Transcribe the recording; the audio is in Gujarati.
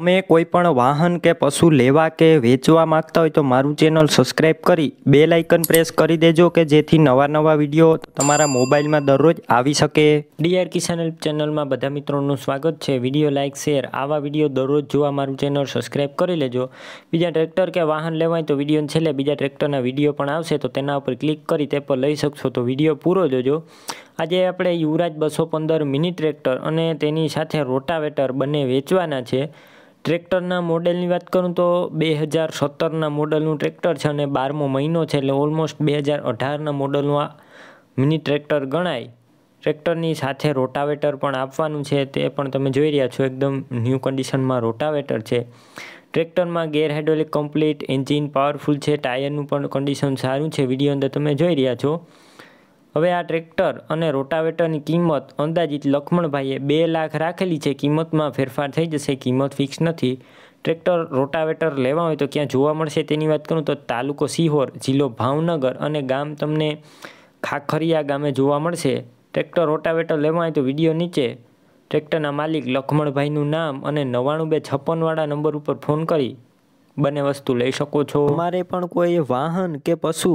તમે કોઈ પણ વાહન કે પશુ લેવા કે વેચવા માંગતા હોય તો મારું ચેનલ સબસ્ક્રાઈબ કરી બે લાઇકન પ્રેસ કરી દેજો કે જેથી નવા નવા વિડીયો તમારા મોબાઈલમાં દરરોજ આવી શકે ડીઆર કિસાન હેલ્પ ચેનલમાં બધા મિત્રોનું સ્વાગત છે વિડીયો લાઇક શેર આવા વિડીયો દરરોજ જોવા મારું ચેનલ સબસ્ક્રાઈબ કરી લેજો બીજા ટ્રેક્ટર કે વાહન લેવાય તો વિડીયોને છેલ્લે બીજા ટ્રેક્ટરના વિડીયો પણ આવશે તો તેના ઉપર ક્લિક કરી તે પર લઈ શકશો તો વિડીયો પૂરો જોજો આજે આપણે યુવરાજ બસો પંદર મિની ટ્રેક્ટર અને તેની સાથે રોટાવેટર બંને વેચવાના છે ટ્રેક્ટરના મોડેલની વાત કરું તો બે હજાર સત્તરના મોડલનું ટ્રેક્ટર છે અને બારમો મહિનો છે એટલે ઓલમોસ્ટ બે હજાર અઢારના મોડલનું આ મિની ટ્રેક્ટર ગણાય ટ્રેક્ટરની સાથે રોટાવેટર પણ આપવાનું છે તે પણ તમે જોઈ રહ્યા છો એકદમ ન્યૂ કન્ડિશનમાં રોટાવેટર છે ટ્રેક્ટરમાં gear hydraulic complete engine powerful છે ટાયરનું પણ કન્ડિશન સારું છે વિડીયો અંદર તમે જોઈ રહ્યા છો હવે આ ટ્રેક્ટર અને રોટાવેટરની કિંમત અંદાજિત લખમણભાઈએ બે લાખ રાખેલી છે કિંમતમાં ફેરફાર થઈ જશે કિંમત ફિક્સ નથી ટ્રેક્ટર રોટાવેટર લેવા હોય તો ક્યાં જોવા મળશે તેની વાત કરું તો તાલુકો સિહોર જિલ્લો ભાવનગર અને ગામ તમને ખાખરિયા ગામે જોવા મળશે ટ્રેક્ટર રોટાવેટર લેવા હોય તો વિડીયો નીચે ટ્રેક્ટરના માલિક લખમણભાઈનું નામ અને નવ્વાણું બે છપ્પનવાળા નંબર ઉપર ફોન કરી બંને વસ્તુ લઈ શકો છો મારે પણ કોઈ વાહન કે પશુ